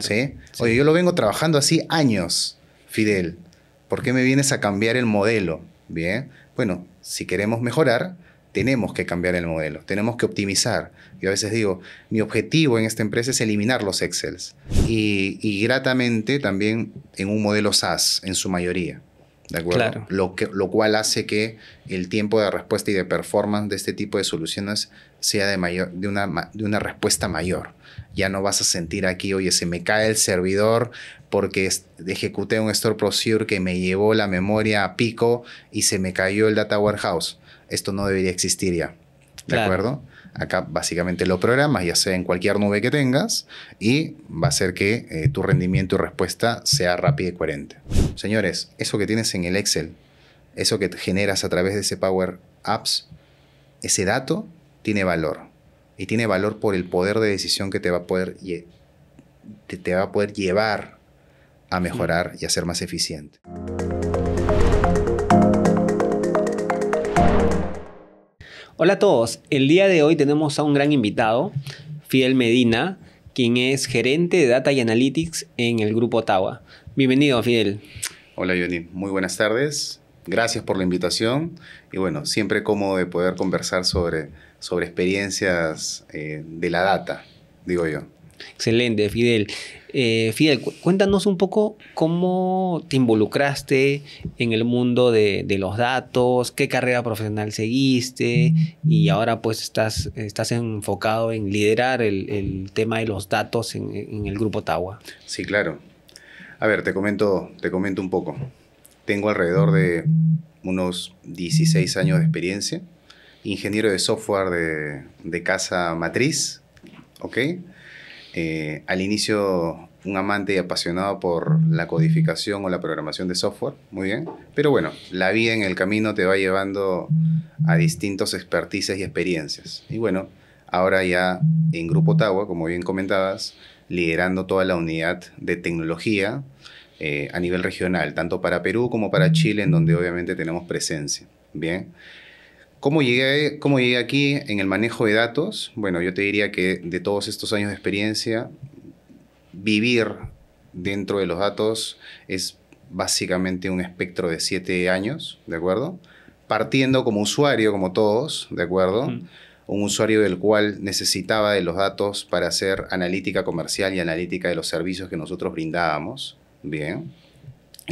¿Sí? Oye, yo lo vengo trabajando así años, Fidel. ¿Por qué me vienes a cambiar el modelo? Bien. Bueno, si queremos mejorar, tenemos que cambiar el modelo, tenemos que optimizar. Yo a veces digo, mi objetivo en esta empresa es eliminar los Excels y, y gratamente también en un modelo SaaS en su mayoría. ¿de acuerdo? Lo, que, lo cual hace que el tiempo de respuesta y de performance de este tipo de soluciones sea de, mayor, de, una, de una respuesta mayor. Ya no vas a sentir aquí, oye, se me cae el servidor porque ejecuté un store procedure que me llevó la memoria a pico y se me cayó el data warehouse. Esto no debería existir ya. ¿De acuerdo? Acá básicamente lo programas, ya sea en cualquier nube que tengas, y va a hacer que eh, tu rendimiento y respuesta sea rápida y coherente. Señores, eso que tienes en el Excel, eso que generas a través de ese Power Apps, ese dato tiene valor. Y tiene valor por el poder de decisión que te va a poder, te va a poder llevar a mejorar y a ser más eficiente. Hola a todos, el día de hoy tenemos a un gran invitado, Fidel Medina, quien es gerente de Data y Analytics en el Grupo Tawa. Bienvenido, Fidel. Hola, Johnny. Muy buenas tardes. Gracias por la invitación y bueno, siempre cómodo de poder conversar sobre, sobre experiencias eh, de la data, digo yo. Excelente, Fidel. Eh, Fidel, cuéntanos un poco cómo te involucraste en el mundo de, los datos, qué carrera profesional seguiste y ahora pues estás, enfocado en liderar el, tema de los datos en, el grupo Tawa. Sí, claro. A ver, te comento, te comento un poco. Tengo alrededor de unos 16 años de experiencia, ingeniero de software de casa matriz, ¿ok? Eh, al inicio un amante y apasionado por la codificación o la programación de software, muy bien, pero bueno, la vida en el camino te va llevando a distintos expertices y experiencias. Y bueno, ahora ya en Grupo Ottawa, como bien comentabas, liderando toda la unidad de tecnología eh, a nivel regional, tanto para Perú como para Chile, en donde obviamente tenemos presencia, bien. ¿Cómo llegué, llegué aquí en el manejo de datos? Bueno, yo te diría que de todos estos años de experiencia, vivir dentro de los datos es básicamente un espectro de siete años, ¿de acuerdo? Partiendo como usuario, como todos, ¿de acuerdo? Un usuario del cual necesitaba de los datos para hacer analítica comercial y analítica de los servicios que nosotros brindábamos, ¿bien?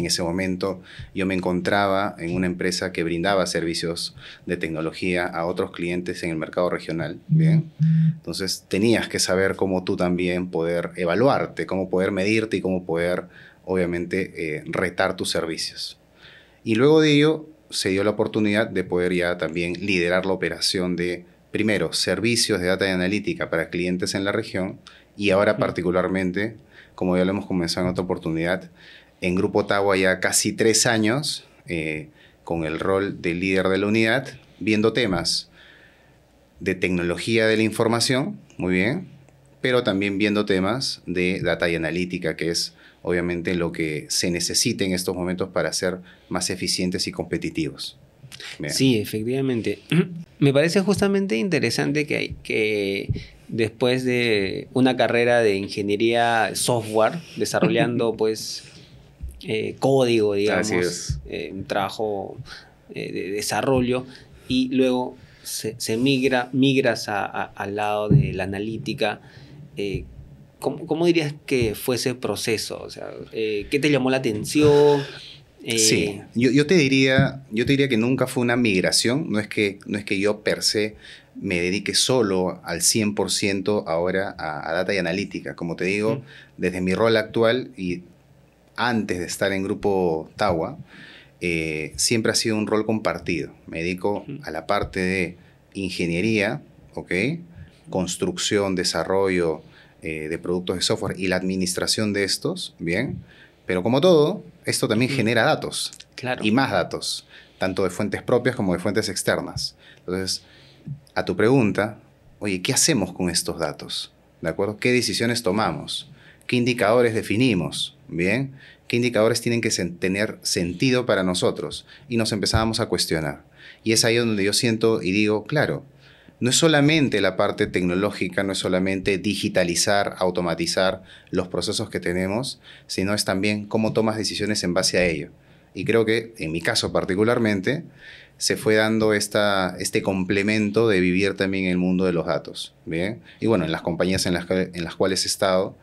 En ese momento yo me encontraba en una empresa que brindaba servicios de tecnología a otros clientes en el mercado regional, ¿bien? Entonces tenías que saber cómo tú también poder evaluarte, cómo poder medirte y cómo poder, obviamente, eh, retar tus servicios. Y luego de ello se dio la oportunidad de poder ya también liderar la operación de, primero, servicios de data y analítica para clientes en la región y ahora particularmente, como ya lo hemos comenzado en otra oportunidad, en Grupo Tawa ya casi tres años eh, con el rol de líder de la unidad, viendo temas de tecnología de la información, muy bien, pero también viendo temas de data y analítica, que es obviamente lo que se necesita en estos momentos para ser más eficientes y competitivos. Sí, efectivamente. Me parece justamente interesante que, que después de una carrera de ingeniería software, desarrollando pues eh, código, digamos, eh, un trabajo eh, de desarrollo y luego se, migra, migras al lado de la analítica. ¿cómo, dirías que fue ese proceso? O sea, ¿Qué te llamó la atención? sí, yo, te diría, yo te diría que nunca fue una migración, no es que, no es que yo per se me dedique solo al 100% ahora a, data y analítica. Como te digo, desde mi rol actual y antes de estar en Grupo Tawa, eh, siempre ha sido un rol compartido. Me dedico a la parte de ingeniería, Construcción, desarrollo eh, de productos de software y la administración de estos, ¿bien? Pero como todo, esto también genera datos. Claro. Y más datos, tanto de fuentes propias como de fuentes externas. Entonces, a tu pregunta, oye, ¿qué hacemos con estos datos? ¿De acuerdo? ¿Qué decisiones tomamos? qué indicadores definimos, ¿bien? ¿Qué indicadores tienen que tener sentido para nosotros? Y nos empezábamos a cuestionar. Y es ahí donde yo siento y digo, claro, no es solamente la parte tecnológica, no es solamente digitalizar, automatizar los procesos que tenemos, sino es también cómo tomas decisiones en base a ello. Y creo que en mi caso particularmente se fue dando esta, este complemento de vivir también en el mundo de los datos. ¿bien? Y bueno, en las compañías las, en las cuales he estado,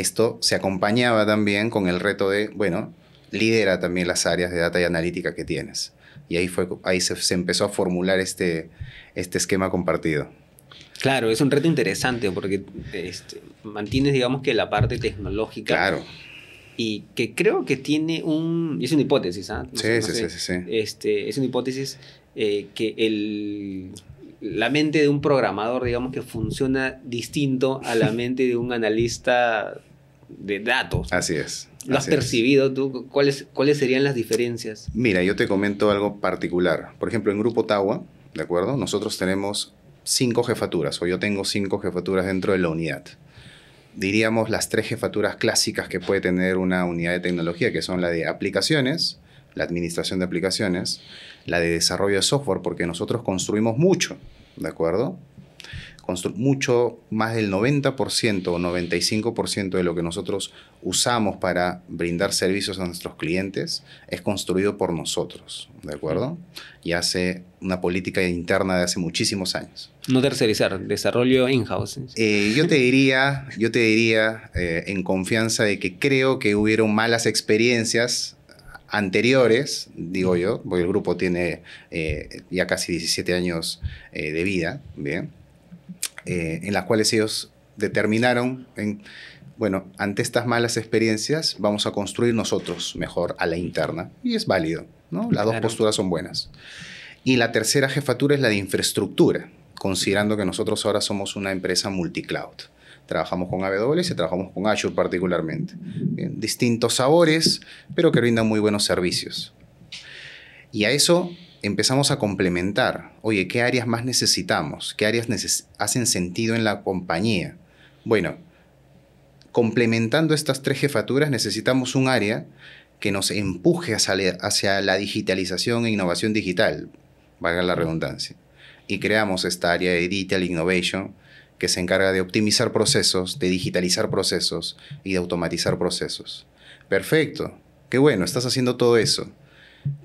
esto se acompañaba también con el reto de, bueno, lidera también las áreas de data y analítica que tienes. Y ahí, fue, ahí se, empezó a formular este, este esquema compartido. Claro, es un reto interesante porque este, mantienes, digamos, que la parte tecnológica. Claro. Y que creo que tiene un. Es una hipótesis, ¿ah? No sí, sí, sí, sí, Este, es una hipótesis eh, que la mente de un programador, digamos, que funciona distinto a la mente de un analista de datos. Así es. ¿Lo has percibido tú? ¿Cuáles, ¿Cuáles serían las diferencias? Mira, yo te comento algo particular. Por ejemplo, en Grupo Tawa, ¿de acuerdo? Nosotros tenemos cinco jefaturas, o yo tengo cinco jefaturas dentro de la unidad. Diríamos las tres jefaturas clásicas que puede tener una unidad de tecnología, que son la de aplicaciones, la administración de aplicaciones, la de desarrollo de software, porque nosotros construimos mucho, ¿de acuerdo? mucho más del 90% o 95% de lo que nosotros usamos para brindar servicios a nuestros clientes es construido por nosotros, ¿de acuerdo? Y hace una política interna de hace muchísimos años. No tercerizar, desarrollo in-house. Eh, yo te diría, yo te diría eh, en confianza de que creo que hubieron malas experiencias anteriores, digo yo, porque el grupo tiene eh, ya casi 17 años de vida, ¿bien? Eh, en las cuales ellos determinaron, en, bueno, ante estas malas experiencias vamos a construir nosotros mejor a la interna. Y es válido, ¿no? Las dos posturas son buenas. Y la tercera jefatura es la de infraestructura, considerando que nosotros ahora somos una empresa multicloud. Trabajamos con AWS y trabajamos con Azure particularmente. distintos sabores, pero que brindan muy buenos servicios. Y a eso empezamos a complementar, oye, ¿qué áreas más necesitamos? ¿Qué áreas hacen sentido en la compañía? Bueno, complementando estas tres jefaturas necesitamos un área que nos empuje hacia hacia la digitalización e innovación digital, valga la redundancia. Y creamos esta área de Digital Innovation que se encarga de optimizar procesos, de digitalizar procesos y de automatizar procesos. Perfecto, qué bueno, estás haciendo todo eso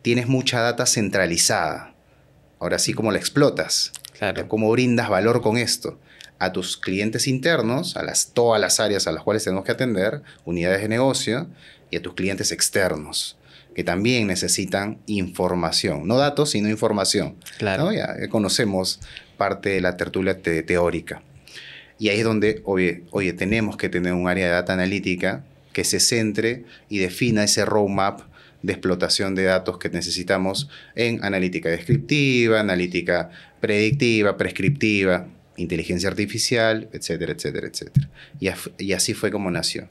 tienes mucha data centralizada. Ahora sí, ¿cómo la explotas? ¿Cómo brindas valor con esto? A tus clientes internos, a las, todas las áreas a las cuales tenemos que atender, unidades de negocio, y a tus clientes externos, que también necesitan información. No datos, sino información. Claro. Ya conocemos parte de la tertulia teórica. Y ahí es donde, oye, oye, tenemos que tener un área de data analítica que se centre y defina ese roadmap de explotación de datos que necesitamos en analítica descriptiva, analítica predictiva, prescriptiva, inteligencia artificial, etcétera, etcétera, etcétera. Y, así fue como nació.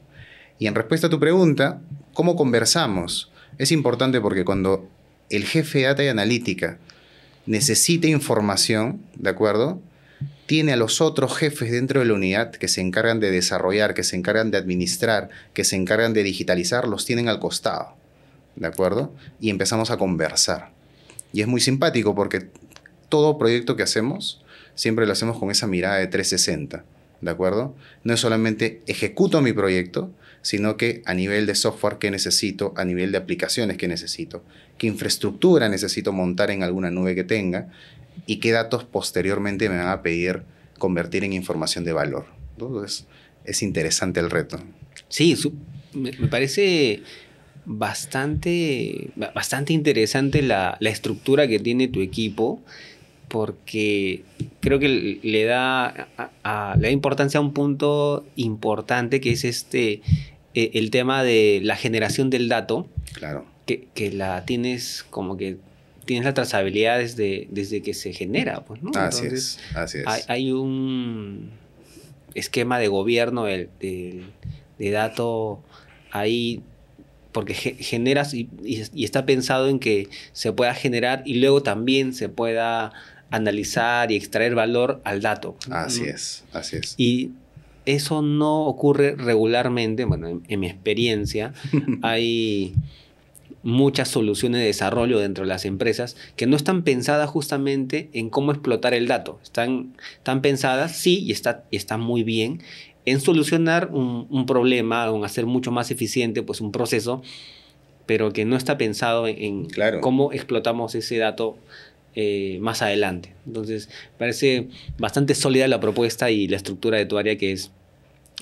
Y en respuesta a tu pregunta, ¿cómo conversamos? Es importante porque cuando el jefe de data y analítica necesita información, ¿de acuerdo? tiene a los otros jefes dentro de la unidad que se encargan de desarrollar, que se encargan de administrar, que se encargan de digitalizar, los tienen al costado. ¿de acuerdo? Y empezamos a conversar. Y es muy simpático porque todo proyecto que hacemos, siempre lo hacemos con esa mirada de 360, ¿de acuerdo? No es solamente ejecuto mi proyecto, sino que a nivel de software que necesito, a nivel de aplicaciones que necesito, qué infraestructura necesito montar en alguna nube que tenga y qué datos posteriormente me van a pedir convertir en información de valor. Entonces, es interesante el reto. Sí, me, me parece bastante, bastante interesante la, estructura que tiene tu equipo porque creo que le da, a, le da importancia a un punto importante que es este eh, el tema de la generación del dato. Claro. Que, la tienes como que tienes la trazabilidad desde, que se genera, pues, Así es, Hay, un esquema de gobierno de, de dato ahí porque generas y, está pensado en que se pueda generar y luego también se pueda analizar y extraer valor al dato. Así mm. es, así es. Y eso no ocurre regularmente, bueno, en, mi experiencia hay muchas soluciones de desarrollo dentro de las empresas que no están pensadas justamente en cómo explotar el dato. Están, están pensadas, sí, y está, está muy bien en solucionar un, un problema, en hacer mucho más eficiente pues un proceso, pero que no está pensado en, claro. cómo explotamos ese dato eh, más adelante. Entonces, parece bastante sólida la propuesta y la estructura de tu área que es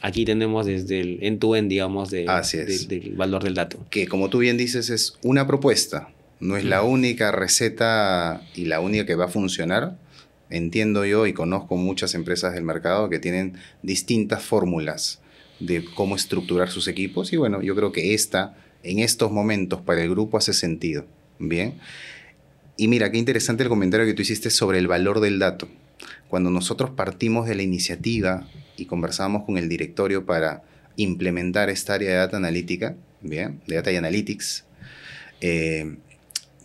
aquí tenemos desde el end-to-end, digamos, de, del valor del dato. Que como tú bien dices, es una propuesta, no es la única receta y la única que va a funcionar, entiendo yo y conozco muchas empresas del mercado que tienen distintas fórmulas de cómo estructurar sus equipos y bueno, yo creo que esta en estos momentos para el grupo hace sentido. Bien. Y mira, qué interesante el comentario que tú hiciste sobre el valor del dato. Cuando nosotros partimos de la iniciativa y conversábamos con el directorio para implementar esta área de data analítica, bien, de data y analytics, eh,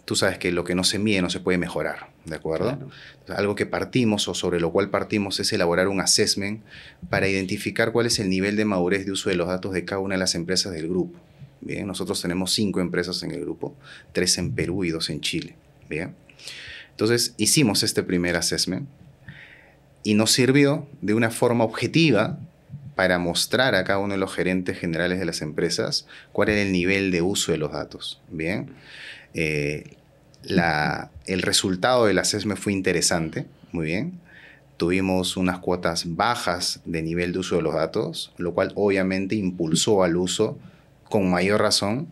tú sabes que lo que no se mide no se puede mejorar. ¿de acuerdo? Algo que partimos o sobre lo cual partimos es elaborar un assessment para identificar cuál es el nivel de madurez de uso de los datos de cada una de las empresas del grupo. Bien, nosotros tenemos cinco empresas en el grupo, tres en Perú y dos en Chile. Bien, entonces hicimos este primer assessment y nos sirvió de una forma objetiva para mostrar a cada uno de los gerentes generales de las empresas cuál era el nivel de uso de los datos. Bien. Eh, el resultado del assessment e fue interesante, muy bien. Tuvimos unas cuotas bajas de nivel de uso de los datos, lo cual obviamente impulsó al uso con mayor razón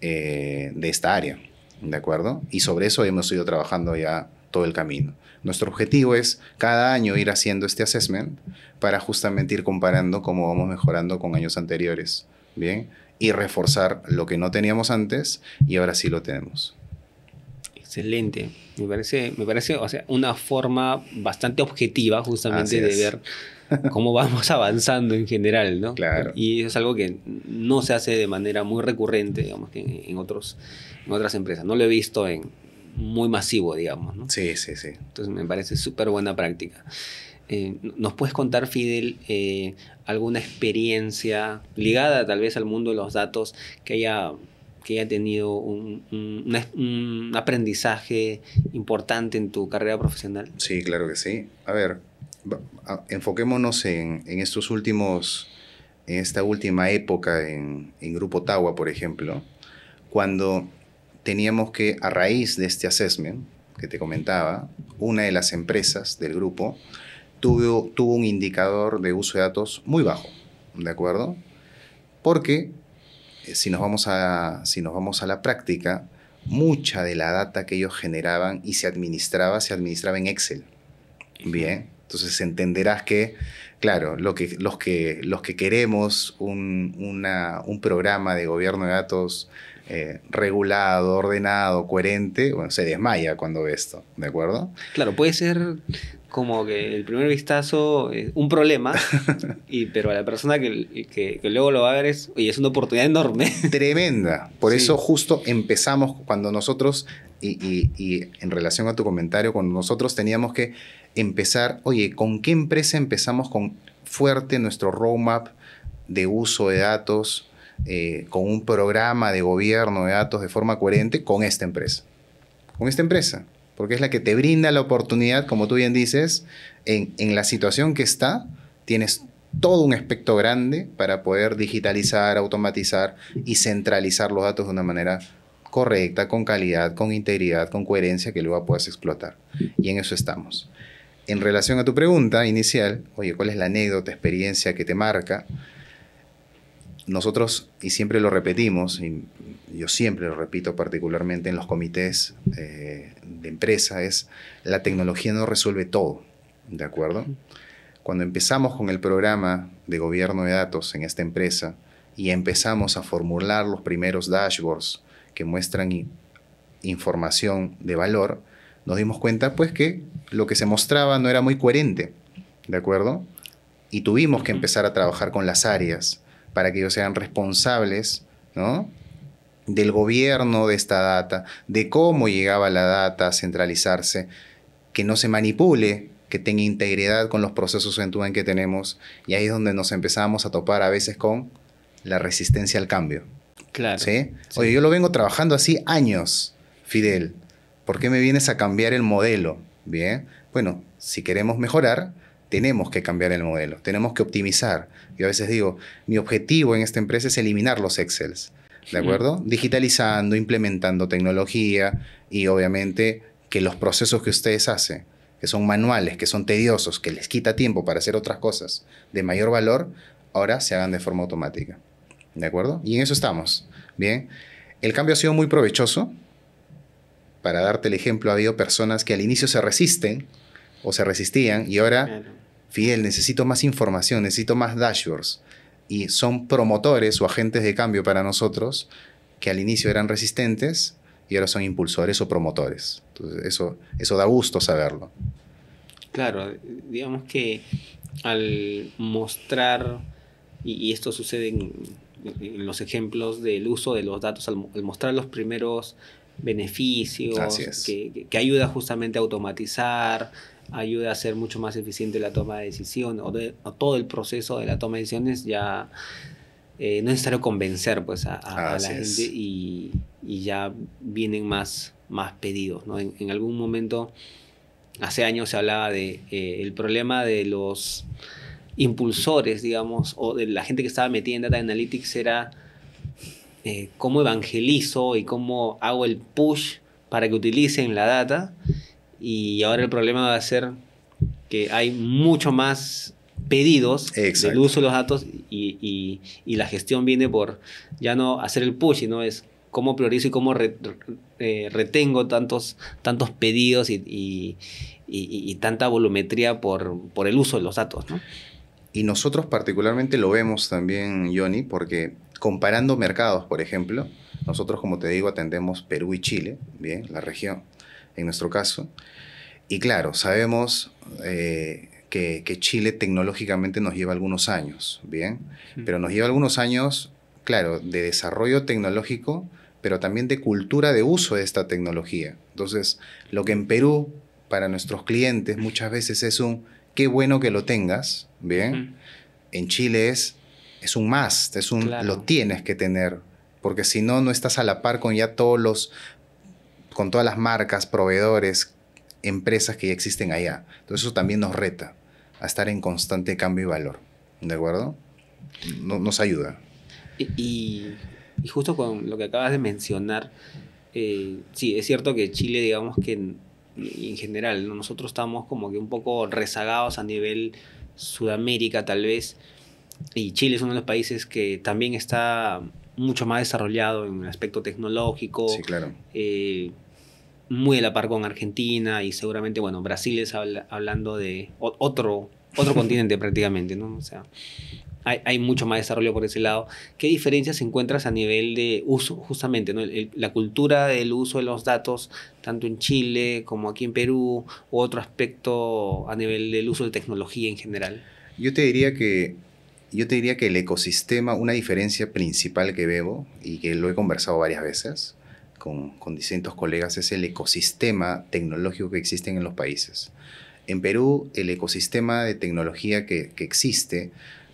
eh, de esta área, ¿de acuerdo? Y sobre eso hemos ido trabajando ya todo el camino. Nuestro objetivo es cada año ir haciendo este assessment para justamente ir comparando cómo vamos mejorando con años anteriores, ¿bien? Y reforzar lo que no teníamos antes y ahora sí lo tenemos. Excelente. Me parece, me parece o sea, una forma bastante objetiva justamente de ver cómo vamos avanzando en general, ¿no? Claro. Y eso es algo que no se hace de manera muy recurrente, digamos, en, en, otros, en otras empresas. No lo he visto en muy masivo, digamos, ¿no? Sí, sí, sí. Entonces me parece súper buena práctica. Eh, ¿Nos puedes contar, Fidel, eh, alguna experiencia ligada tal vez al mundo de los datos que haya que haya tenido un, aprendizaje importante en tu carrera profesional? Sí, claro que sí. A ver, enfoquémonos en, estos últimos, en esta última época en, Grupo Tawa, por ejemplo, cuando teníamos que, a raíz de este assessment que te comentaba, una de las empresas del grupo tuvo, tuvo un indicador de uso de datos muy bajo, ¿de acuerdo? Porque eh, si nos vamos a, si nos vamos a la práctica, mucha de la data que ellos generaban y se administraba, se administraba en Excel. Bien, entonces entenderás que, claro, lo que, los, que, los que queremos un, un programa de gobierno de datos eh, regulado, ordenado, coherente, bueno, se desmaya cuando ve esto, ¿de acuerdo? Claro, puede ser como que el primer vistazo es un problema, y, pero a la persona que, luego lo va a ver es, oye, es una oportunidad enorme. Tremenda. Por eso justo empezamos cuando nosotros, y, y, en relación a tu comentario, cuando nosotros teníamos que empezar, oye, ¿con qué empresa empezamos con fuerte nuestro roadmap de uso de datos, eh, con un programa de gobierno de datos de forma coherente con esta empresa? Con esta empresa porque es la que te brinda la oportunidad, como tú bien dices, en, la situación que está, tienes todo un aspecto grande para poder digitalizar, automatizar y centralizar los datos de una manera correcta, con calidad, con integridad, con coherencia que luego puedas explotar. Y en eso estamos. En relación a tu pregunta inicial, oye, ¿cuál es la anécdota, experiencia que te marca? Nosotros, y siempre lo repetimos, y yo siempre lo repito particularmente en los comités eh, de empresa, es la tecnología no resuelve todo, ¿de acuerdo? Cuando empezamos con el programa de gobierno de datos en esta empresa y empezamos a formular los primeros dashboards que muestran información de valor, nos dimos cuenta pues que lo que se mostraba no era muy coherente, ¿de acuerdo? Y tuvimos que empezar a trabajar con las áreas para que ellos sean responsables, ¿no? del gobierno de esta data, de cómo llegaba la data a centralizarse, que no se manipule, que tenga integridad con los procesos en que tenemos. Y ahí es donde nos empezamos a topar a veces con la resistencia al cambio. Claro. ¿Sí? Oye, yo lo vengo trabajando así años, Fidel. ¿Por qué me vienes a cambiar el modelo? Bien. Bueno, si queremos mejorar, tenemos que cambiar el modelo, tenemos que optimizar. Yo a veces digo, mi objetivo en esta empresa es eliminar los Excels. ¿de acuerdo? Digitalizando, implementando tecnología y obviamente que los procesos que ustedes hacen, que son manuales, que son tediosos, que les quita tiempo para hacer otras cosas de mayor valor, ahora se hagan de forma automática. ¿De acuerdo? Y en eso estamos. Bien. El cambio ha sido muy provechoso. Para darte el ejemplo, ha habido personas que al inicio se resisten o se resistían y ahora, fiel, necesito más información, necesito más dashboards, y son promotores o agentes de cambio para nosotros que al inicio eran resistentes y ahora son impulsores o promotores. Entonces, eso, eso da gusto saberlo. Claro, digamos que al mostrar, y, esto sucede en, los ejemplos del uso de los datos, al mostrar los primeros beneficios, que, ayuda justamente a automatizar, ayuda a ser mucho más eficiente la toma de decisión o, de, todo el proceso de la toma de decisiones ya eh, no es necesario convencer pues a, la gente y, ya vienen más, más pedidos. En, algún momento, hace años se hablaba de eh, el problema de los impulsores, digamos, o de la gente que estaba metida en Data Analytics era eh, cómo evangelizo y cómo hago el push para que utilicen la data. Y ahora el problema va a ser que hay mucho más pedidos del uso de los datos y, y, y, la gestión viene por ya no hacer el push, sino es cómo priorizo y cómo eh, retengo tantos, tantos pedidos y, y tanta volumetría por, por, el uso de los datos. ¿no? Y nosotros particularmente lo vemos también, Johnny, porque comparando mercados, por ejemplo, nosotros, como te digo, atendemos Perú y Chile, bien, la región, en nuestro caso. Y claro, sabemos eh, que, Chile tecnológicamente nos lleva algunos años, bien, pero nos lleva algunos años, claro, de desarrollo tecnológico, pero también de cultura de uso de esta tecnología. Entonces, lo que en Perú, para nuestros clientes, muchas veces es un qué bueno que lo tengas, bien, en Chile es es un más, es un, lo tienes que tener, porque si no, no estás a la par con ya todos los, con todas las marcas, proveedores, empresas que ya existen allá. Entonces eso también nos reta a estar en constante cambio y valor, ¿de acuerdo? No, nos ayuda. Y, justo con lo que acabas de mencionar, eh, sí, es cierto que Chile, digamos que en, general, nosotros estamos como que un poco rezagados a nivel Sudamérica tal vez, y Chile es uno de los países que también está mucho más desarrollado en el aspecto tecnológico. Sí, claro. Eh, muy a la par con Argentina y seguramente, bueno, Brasil es hablando de otro, otro continente prácticamente, ¿no? O sea, hay, mucho más desarrollo por ese lado. ¿Qué diferencias encuentras a nivel de uso, justamente, ¿no? la cultura del uso de los datos, tanto en Chile como aquí en Perú, u otro aspecto a nivel del uso de tecnología en general? Yo te diría que yo te diría que el ecosistema, una diferencia principal que veo y que lo he conversado varias veces con, distintos colegas es el ecosistema tecnológico que existe en los países. En Perú, el ecosistema de tecnología que, existe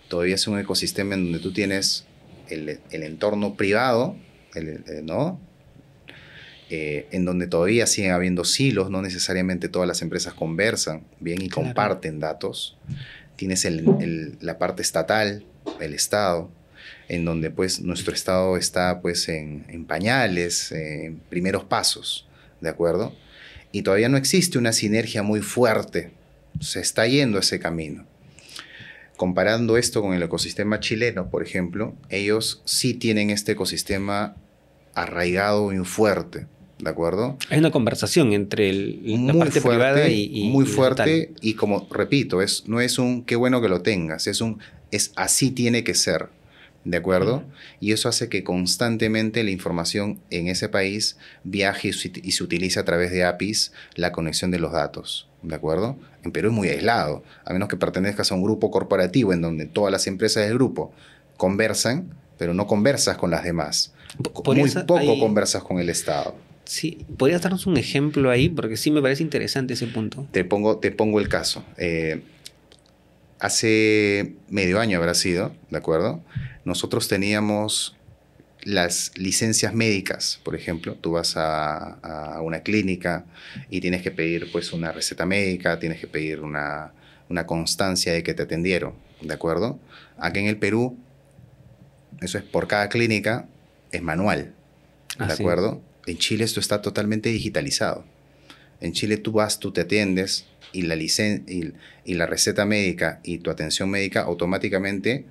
todavía es un ecosistema en donde tú tienes el, entorno privado, ¿no? Eh, en donde todavía siguen habiendo silos, no necesariamente todas las empresas conversan bien y comparten datos tienes la parte estatal, el Estado, en donde pues nuestro Estado está pues en, pañales, en primeros pasos, ¿de acuerdo? Y todavía no existe una sinergia muy fuerte, se está yendo ese camino. Comparando esto con el ecosistema chileno, por ejemplo, ellos sí tienen este ecosistema arraigado y fuerte. ¿de acuerdo? Hay una conversación entre el, la parte privada y, Muy fuerte y, como repito, es, no es un qué bueno que lo tengas, es un es así tiene que ser, ¿de acuerdo? Y eso hace que constantemente la información en ese país viaje y se, y utilice a través de APIs la conexión de los datos. ¿De acuerdo? En Perú es muy aislado, a menos que pertenezcas a un grupo corporativo en donde todas las empresas del grupo conversan, pero no conversas con las demás. Muy poco conversas con el Estado sí, ¿podrías darnos un ejemplo ahí? Porque sí me parece interesante ese punto. Te pongo, te pongo el caso. Eh, hace medio año habrá sido, ¿de acuerdo? Nosotros teníamos las licencias médicas, por ejemplo, tú vas a, una clínica y tienes que pedir pues una receta médica, tienes que pedir una, constancia de que te atendieron, ¿de acuerdo? Aquí en el Perú, eso es por cada clínica, es manual, ¿de acuerdo? En Chile esto está totalmente digitalizado. En Chile tú vas, tú te atiendes y la, y, la receta médica y tu atención médica automáticamente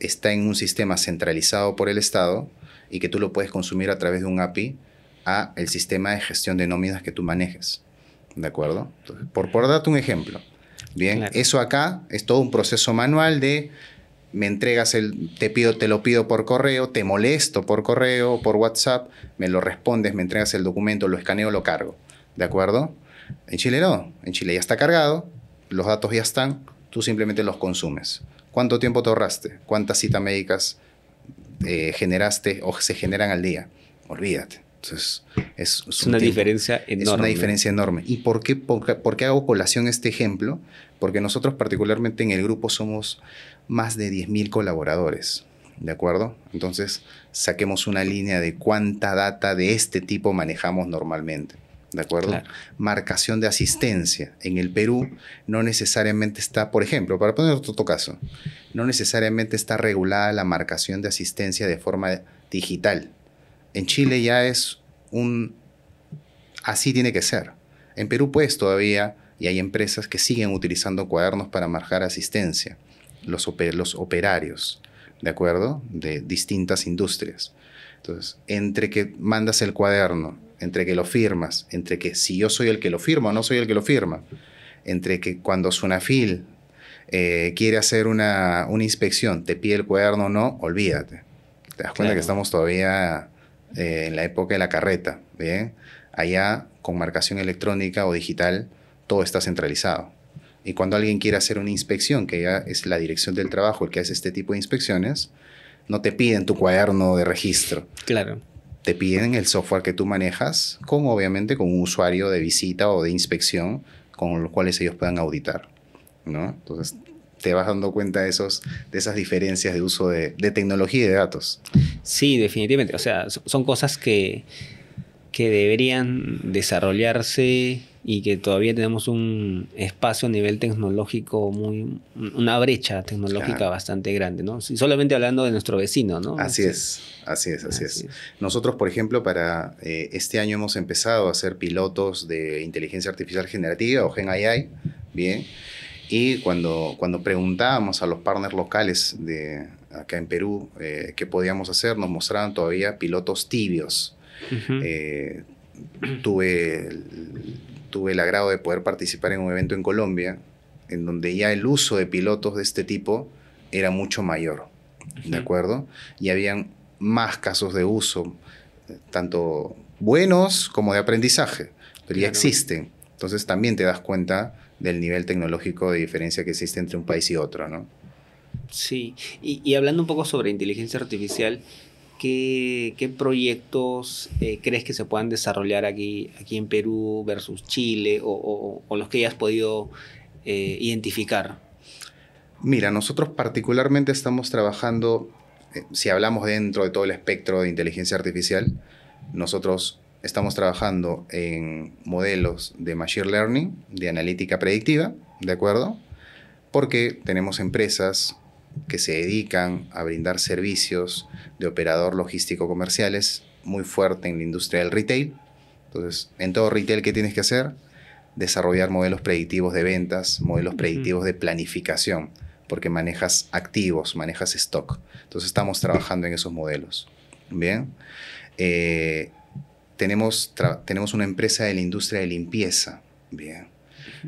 está en un sistema centralizado por el Estado y que tú lo puedes consumir a través de un API a el sistema de gestión de nóminas que tú manejes. ¿De acuerdo? por, por darte un ejemplo. Bien, eso acá es todo un proceso manual de me entregas el, te pido, te lo pido por correo, te molesto por correo, por WhatsApp, me lo respondes, me entregas el documento, lo escaneo, lo cargo. ¿De acuerdo? En Chile no, en Chile ya está cargado, los datos ya están, tú simplemente los consumes. ¿Cuánto tiempo te ahorraste? ¿Cuántas citas médicas eh, generaste o se generan al día? Olvídate. Entonces, es, una diferencia enorme. Es una diferencia enorme. ¿Y por qué, por qué hago colación este ejemplo? Porque nosotros particularmente en el grupo somos más de 10.000 colaboradores. ¿De acuerdo? Entonces, saquemos una línea de cuánta data de este tipo manejamos normalmente. ¿De acuerdo? Marcación de asistencia. En el Perú no necesariamente está, por ejemplo, para poner otro caso, no necesariamente está regulada la marcación de asistencia de forma digital. En Chile ya es un... Así tiene que ser. En Perú pues todavía, y hay empresas que siguen utilizando cuadernos para marcar asistencia los, operarios, ¿de acuerdo? De distintas industrias. Entonces, entre que mandas el cuaderno, entre que lo firmas, entre que si yo soy el que lo firma o no soy el que lo firma, entre que cuando Sunafil eh, quiere hacer una, una, inspección, te pide el cuaderno o no, olvídate. Te das cuenta que estamos todavía eh, en la época de la carreta, ¿bien? Allá, con marcación electrónica o digital, todo está centralizado. Y cuando alguien quiere hacer una inspección, que ya es la dirección del trabajo el que hace este tipo de inspecciones, no te piden tu cuaderno de registro. Claro. Te piden el software que tú manejas, con obviamente con un usuario de visita o de inspección con los cuales ellos puedan auditar. ¿no? Entonces, te vas dando cuenta de, esos, de esas diferencias de uso de, tecnología y de datos. Sí, definitivamente. O sea, son cosas que, que deberían desarrollarse y que todavía tenemos un espacio a nivel tecnológico muy una brecha tecnológica bastante grande, ¿no? Solamente hablando de nuestro vecino, ¿no? Así, es, así es, así, es. Nosotros, por ejemplo, para eh, este año hemos empezado a hacer pilotos de inteligencia artificial generativa o Gen bien. Y cuando, cuando preguntábamos a los partners locales de acá en Perú eh, qué podíamos hacer, nos mostraron todavía pilotos tibios. Eh, tuve tuve el agrado de poder participar en un evento en Colombia, en donde ya el uso de pilotos de este tipo era mucho mayor, ¿de acuerdo? Y habían más casos de uso, tanto buenos como de aprendizaje, pero ya existen. Entonces también te das cuenta del nivel tecnológico de diferencia que existe entre un país y otro, ¿no? Sí, y, y hablando un poco sobre inteligencia artificial, ¿Qué, proyectos eh, crees que se puedan desarrollar aquí, aquí en Perú versus Chile o, los que hayas podido eh, identificar? Mira, nosotros particularmente estamos trabajando, eh, si hablamos dentro de todo el espectro de inteligencia artificial, nosotros estamos trabajando en modelos de machine learning, de analítica predictiva, ¿de acuerdo? Porque tenemos empresas que se dedican a brindar servicios de operador logístico comerciales muy fuerte en la industria del retail. Entonces, en todo retail, ¿qué tienes que hacer? Desarrollar modelos predictivos de ventas, modelos predictivos de planificación, porque manejas activos, manejas stock. Entonces, estamos trabajando en esos modelos. Bien. Eh, tenemos, tenemos una empresa de la industria de limpieza. Bien.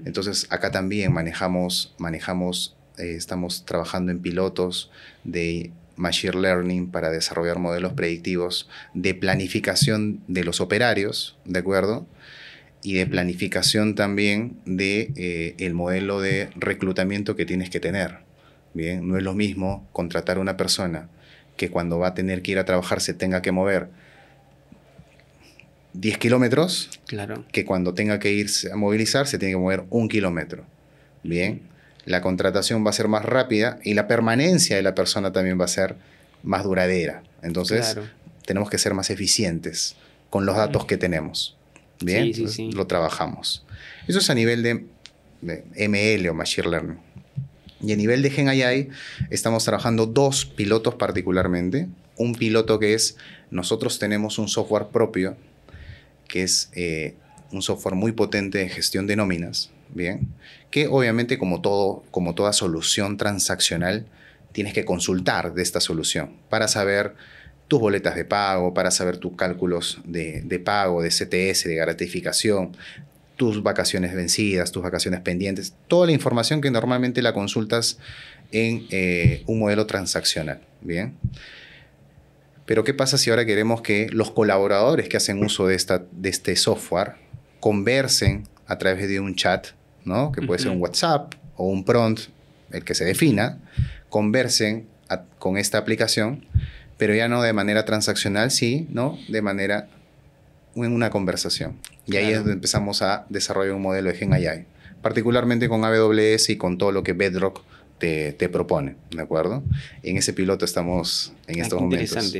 Entonces, acá también manejamos, manejamos eh, estamos trabajando en pilotos de Machine Learning para desarrollar modelos predictivos de planificación de los operarios, ¿de acuerdo? Y de planificación también de, eh, el modelo de reclutamiento que tienes que tener. Bien, no es lo mismo contratar a una persona que cuando va a tener que ir a trabajar se tenga que mover 10 kilómetros, claro. que cuando tenga que irse a movilizar se tiene que mover un kilómetro. Bien, la contratación va a ser más rápida y la permanencia de la persona también va a ser más duradera. Entonces, tenemos que ser más eficientes con los datos que tenemos. Bien, lo trabajamos. Eso es a nivel de, ML o Machine Learning. Y a nivel de GenAI, estamos trabajando dos pilotos particularmente. Un piloto que es, nosotros tenemos un software propio, que es eh, un software muy potente de gestión de nóminas, ¿bien? Que obviamente como, todo, como toda solución transaccional, tienes que consultar de esta solución para saber tus boletas de pago, para saber tus cálculos de, pago, de CTS, de gratificación, tus vacaciones vencidas, tus vacaciones pendientes, toda la información que normalmente la consultas en eh, un modelo transaccional, ¿bien? Pero ¿qué pasa si ahora queremos que los colaboradores que hacen uso de, esta, de este software conversen a través de un chat que puede ser un WhatsApp o un prompt, el que se defina, conversen con esta aplicación, pero ya no de manera transaccional, sí, ¿no? de manera en una conversación. Y ahí es donde empezamos a desarrollar un modelo de Gen particularmente con AWS y con todo lo que Bedrock te, propone, ¿de acuerdo? En ese piloto estamos en ah, estos momentos.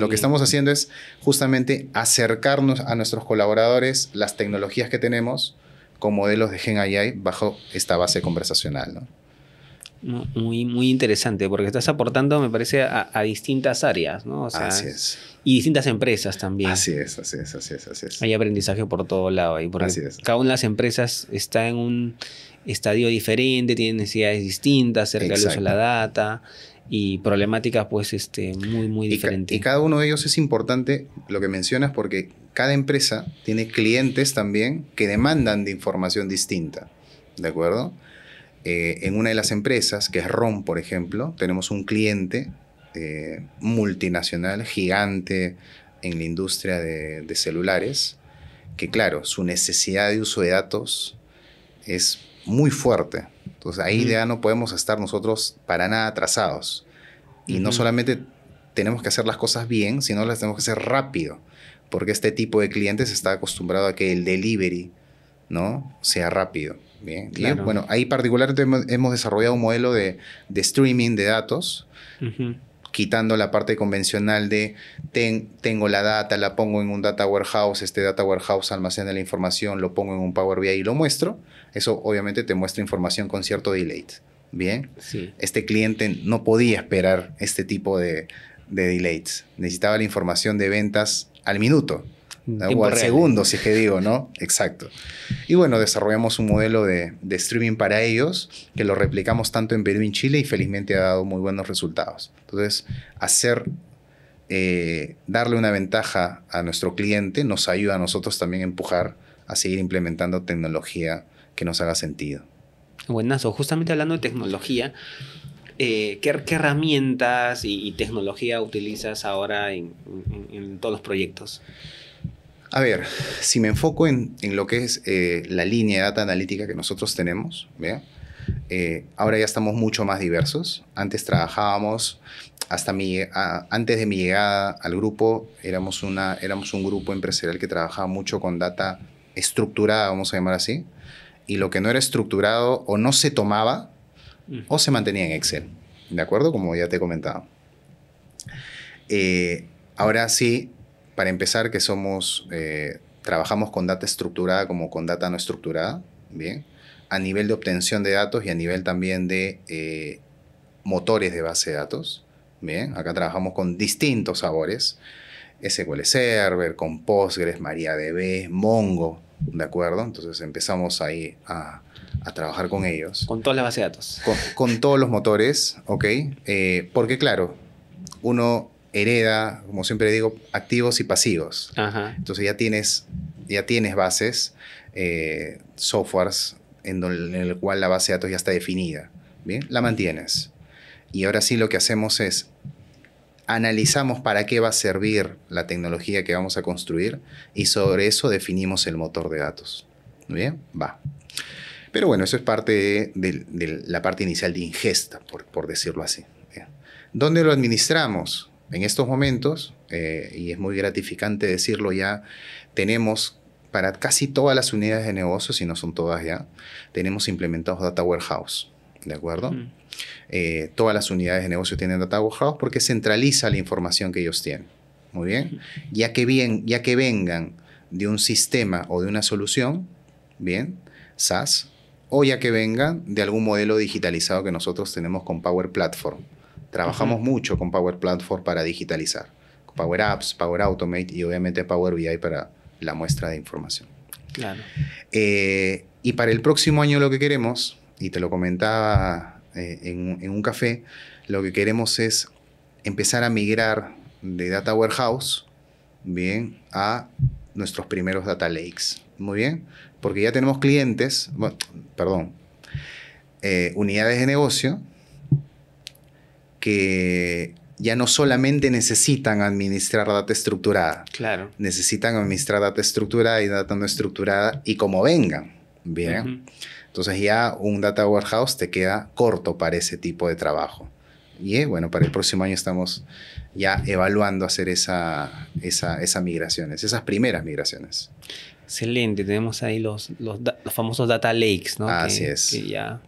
Lo que estamos haciendo es justamente acercarnos a nuestros colaboradores, las tecnologías que tenemos, con modelos de Gen AI bajo esta base conversacional. ¿no? Muy, muy interesante, porque estás aportando, me parece, a, distintas áreas, ¿no? así es. Y distintas empresas también. Así es, así es, así es, así es. Hay aprendizaje por todo lado ahí, porque así cada una de las empresas está en un estadio diferente, tiene necesidades distintas acerca del uso de la data y problemáticas pues este, muy, muy diferentes. Y, cada uno de ellos es importante lo que mencionas porque cada empresa tiene clientes también que demandan de información distinta, ¿de acuerdo? Eh, en una de las empresas, que es ROM, por ejemplo, tenemos un cliente eh, multinacional, gigante en la industria de, de celulares, que claro, su necesidad de uso de datos es muy fuerte, entonces ahí ya no podemos estar nosotros para nada atrasados. Y no solamente tenemos que hacer las cosas bien, sino las tenemos que hacer rápido, porque este tipo de clientes está acostumbrado a que el delivery ¿no? sea rápido. Bien, bueno, ahí particularmente hemos, desarrollado un modelo de, streaming de datos quitando la parte convencional de tengo la data, la pongo en un data warehouse, este data warehouse almacena la información, lo pongo en un Power BI y lo muestro, eso obviamente te muestra información con cierto delay. Bien, este cliente no podía esperar este tipo de, de delays, necesitaba la información de ventas al minuto. Mm. o al segundo, si es que digo, ¿no? Exacto. Y bueno, desarrollamos un modelo de, streaming para ellos que lo replicamos tanto en Perú y en Chile y felizmente ha dado muy buenos resultados. Entonces, hacer, eh, darle una ventaja a nuestro cliente nos ayuda a nosotros también a empujar a seguir implementando tecnología que nos haga sentido. Buenazo, justamente hablando de tecnología, eh, ¿qué, herramientas y, tecnología utilizas ahora en todos los proyectos? A ver, si me enfoco en, lo que es eh, la línea de data analítica que nosotros tenemos, eh, ahora ya estamos mucho más diversos. Antes trabajábamos, hasta mi, antes de mi llegada al grupo, éramos, una, éramos un grupo empresarial que trabajaba mucho con data estructurada, vamos a llamar así, y lo que no era estructurado o no se tomaba o se mantenía en Excel, ¿de acuerdo? Como ya te comentaba. comentado. Eh, ahora sí, para empezar, que somos, eh, trabajamos con data estructurada como con data no estructurada, ¿bien? A nivel de obtención de datos y a nivel también de eh, motores de base de datos, ¿bien? Acá trabajamos con distintos sabores, SQL Server, con Postgres, MariaDB, Mongo, ¿de acuerdo? Entonces empezamos ahí a, trabajar con ellos. Con todas las bases de datos. Con, todos los motores, ¿ok? Eh, porque claro, uno hereda, como siempre digo, activos y pasivos. Entonces ya tienes, ya tienes bases, eh, softwares en, el cual la base de datos ya está definida. ¿Bien? La mantienes. Y ahora sí lo que hacemos es analizamos para qué va a servir la tecnología que vamos a construir y sobre eso definimos el motor de datos. ¿Bien? Va. Pero bueno, eso es parte de, la parte inicial de ingesta, por, decirlo así. ¿Dónde lo administramos? en estos momentos, eh, y es muy gratificante decirlo ya, tenemos para casi todas las unidades de negocio, si no son todas ya, tenemos implementados Data Warehouse. ¿De acuerdo? Mm. Eh, todas las unidades de negocio tienen Data Warehouse porque centraliza la información que ellos tienen. Muy bien. Ya que, bien, ya que vengan de un sistema o de una solución, bien, SaaS, o ya que vengan de algún modelo digitalizado que nosotros tenemos con Power Platform. Trabajamos mucho con Power Platform para digitalizar. Power Apps, Power Automate y obviamente Power BI para la muestra de información. Claro. Eh, y para el próximo año lo que queremos, y te lo comentaba eh, en, un café, lo que queremos es empezar a migrar de Data Warehouse, bien, a nuestros primeros Data Lakes. Muy bien, porque ya tenemos clientes, perdón, eh, unidades de negocio que ya no solamente necesitan administrar data estructurada. Claro. Necesitan administrar data estructurada y data no estructurada y como vengan. Bien. Entonces ya un data warehouse te queda corto para ese tipo de trabajo. Y eh, bueno, para el próximo año estamos ya evaluando hacer esa, esa, esas migraciones, esas primeras migraciones. Excelente, tenemos ahí los, los, famosos data lakes, ¿no? Así es. Que ya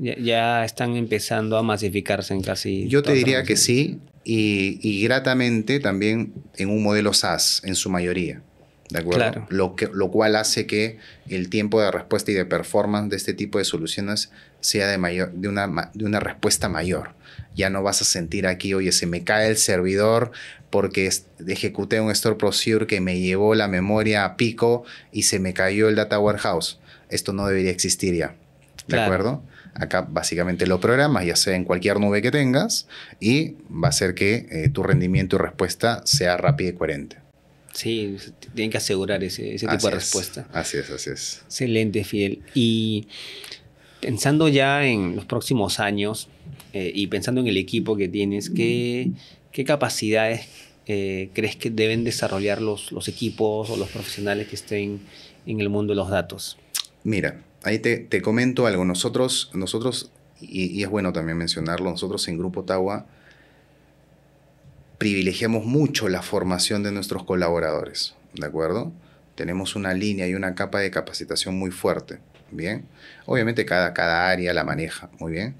ya, están empezando a masificarse en casi. Yo te diría que sí, y, gratamente también en un modelo SaaS en su mayoría. ¿De acuerdo? Lo, lo cual hace que el tiempo de respuesta y de performance de este tipo de soluciones sea de, mayor, de, una, de una respuesta mayor. Ya no vas a sentir aquí, oye, se me cae el servidor porque ejecuté un store procedure que me llevó la memoria a pico y se me cayó el data warehouse. Esto no debería existir ya. ¿De acuerdo? Acá básicamente lo programas, ya sea en cualquier nube que tengas, y va a hacer que eh, tu rendimiento y respuesta sea rápida y coherente. Sí, tienen que asegurar ese, tipo de respuesta. así es, así es. Excelente, Fidel. Y pensando ya en los próximos años eh, y pensando en el equipo que tienes, ¿qué, capacidades eh, crees que deben desarrollar los, los equipos o los profesionales que estén en el mundo de los datos? Mira, ahí te, comento algo. Nosotros, nosotros y, es bueno también mencionarlo, nosotros en Grupo Tawa privilegiamos mucho la formación de nuestros colaboradores, ¿de acuerdo? Tenemos una línea y una capa de capacitación muy fuerte, ¿bien? Obviamente cada, cada área la maneja, muy bien.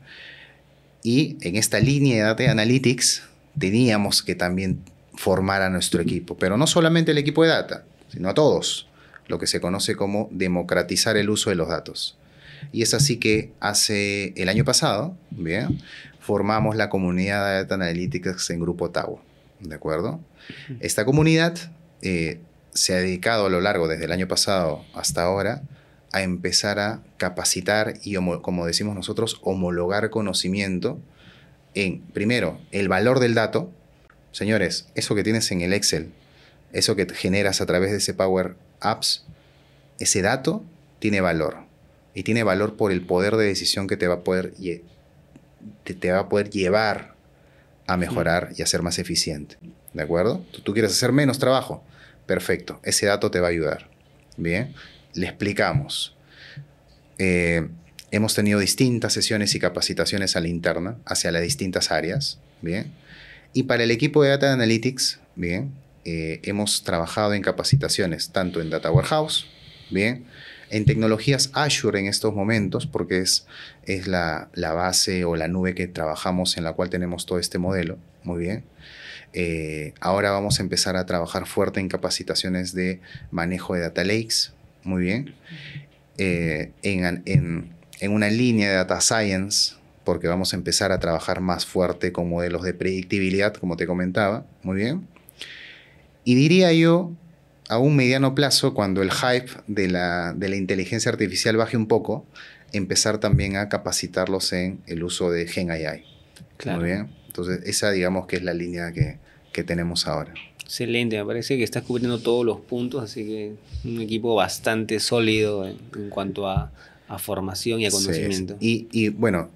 Y en esta línea de Data Analytics teníamos que también formar a nuestro equipo, pero no solamente el equipo de data, sino a todos lo que se conoce como democratizar el uso de los datos. Y es así que hace el año pasado, ¿bien? formamos la comunidad de Data Analytics en Grupo Tau. ¿De acuerdo? Esta comunidad eh, se ha dedicado a lo largo, desde el año pasado hasta ahora, a empezar a capacitar y, como decimos nosotros, homologar conocimiento en, primero, el valor del dato. Señores, eso que tienes en el Excel, eso que generas a través de ese Power apps, ese dato tiene valor. Y tiene valor por el poder de decisión que te va a poder, te, va a poder llevar a mejorar y a ser más eficiente. ¿De acuerdo? Tú, quieres hacer menos trabajo. Perfecto. Ese dato te va a ayudar. Bien. Le explicamos. Eh, hemos tenido distintas sesiones y capacitaciones a la interna hacia las distintas áreas. Bien. Y para el equipo de Data Analytics, bien, eh, hemos trabajado en capacitaciones, tanto en Data Warehouse, bien, en tecnologías Azure en estos momentos, porque es, es la, base o la nube que trabajamos en la cual tenemos todo este modelo. Muy bien. Eh, ahora vamos a empezar a trabajar fuerte en capacitaciones de manejo de data lakes. Muy bien. Eh, en, en una línea de data science, porque vamos a empezar a trabajar más fuerte con modelos de predictibilidad, como te comentaba. Muy bien. Y diría yo, a un mediano plazo, cuando el hype de la, inteligencia artificial baje un poco, empezar también a capacitarlos en el uso de Gen AI. Muy bien. Entonces, esa digamos que es la línea que, tenemos ahora. Excelente, me parece que estás cubriendo todos los puntos, así que un equipo bastante sólido en, cuanto a, formación y a conocimiento. y, y, bueno,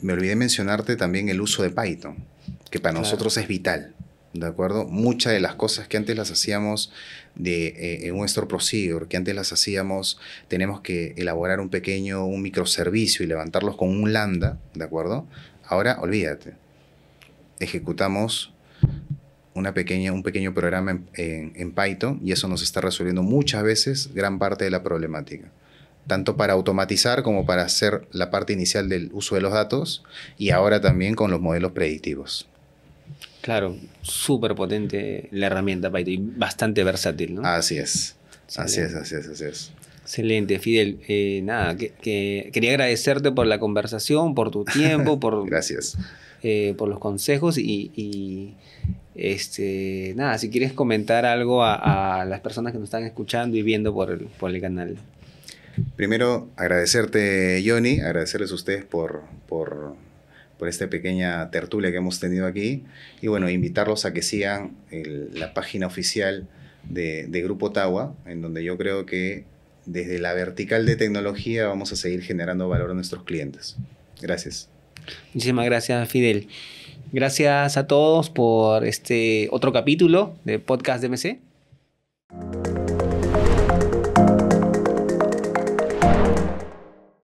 me olvidé mencionarte también el uso de Python, que para nosotros es vital. ¿de acuerdo? Muchas de las cosas que antes las hacíamos de, eh, en nuestro procedure, que antes las hacíamos, tenemos que elaborar un pequeño, un microservicio y levantarlos con un lambda, ¿de acuerdo? Ahora, olvídate, ejecutamos una pequeña, un pequeño programa en Python y eso nos está resolviendo muchas veces gran parte de la problemática tanto para automatizar como para hacer la parte inicial del uso de los datos y ahora también con los modelos predictivos. Claro, súper potente la herramienta Python y bastante versátil, ¿no? Así es. Así es, así es, así es. Excelente, Fidel. Eh, nada, que, quería agradecerte por la conversación, por tu tiempo, por, Gracias. Eh, por los consejos y, este, nada, si quieres comentar algo a, las personas que nos están escuchando y viendo por el, por el canal. Primero, agradecerte, Johnny, agradecerles a ustedes por, por por esta pequeña tertulia que hemos tenido aquí. Y bueno, invitarlos a que sigan la página oficial de, de Grupo Tawa, en donde yo creo que desde la vertical de tecnología vamos a seguir generando valor a nuestros clientes. Gracias. Muchísimas gracias, Fidel. Gracias a todos por este otro capítulo de Podcast DMC.